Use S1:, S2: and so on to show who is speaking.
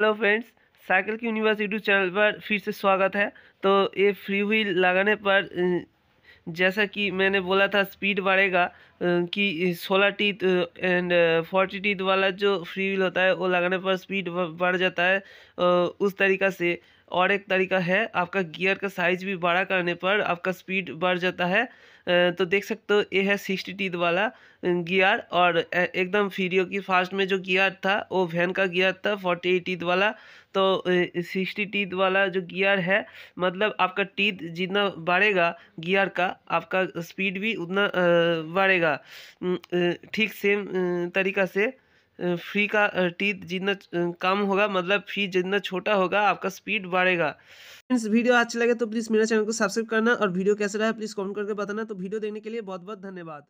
S1: hello friends cycle की universe YouTube channel पर फिर से स्वागत है तो ये फ्री व्हील लगाने पर जैसा कि मैंने बोला था स्पीड बढ़ेगा कि सोलह टीथ एंड फोर्टी टीथ वाला जो फ्री व्हील होता है वो लगाने पर स्पीड बढ़ जाता है उस तरीका से और एक तरीका है आपका गियर का साइज भी बड़ा करने पर आपका स्पीड बढ़ जाता है तो देख सकते हो ये है सिक्सटी टीथ वाला गियर और एकदम फीडियो की फास्ट में जो गियर था वो वैन का गियर था फोर्टी एट टीथ वाला तो सिक्सटी टीथ वाला जो गियर है मतलब आपका टीथ जितना बढ़ेगा गियर का आपका स्पीड भी उतना बढ़ेगा ठीक सेम तरीका से फ्री का टी जितना कम होगा मतलब फी जितना छोटा होगा आपका स्पीड बढ़ेगा फ्रेंड्स वीडियो अच्छा लगे तो प्लीज़ मेरा चैनल को सब्सक्राइब करना और वीडियो कैसा रहा है प्लीज़ कमेंट करके बताना तो वीडियो देखने के लिए बहुत बहुत धन्यवाद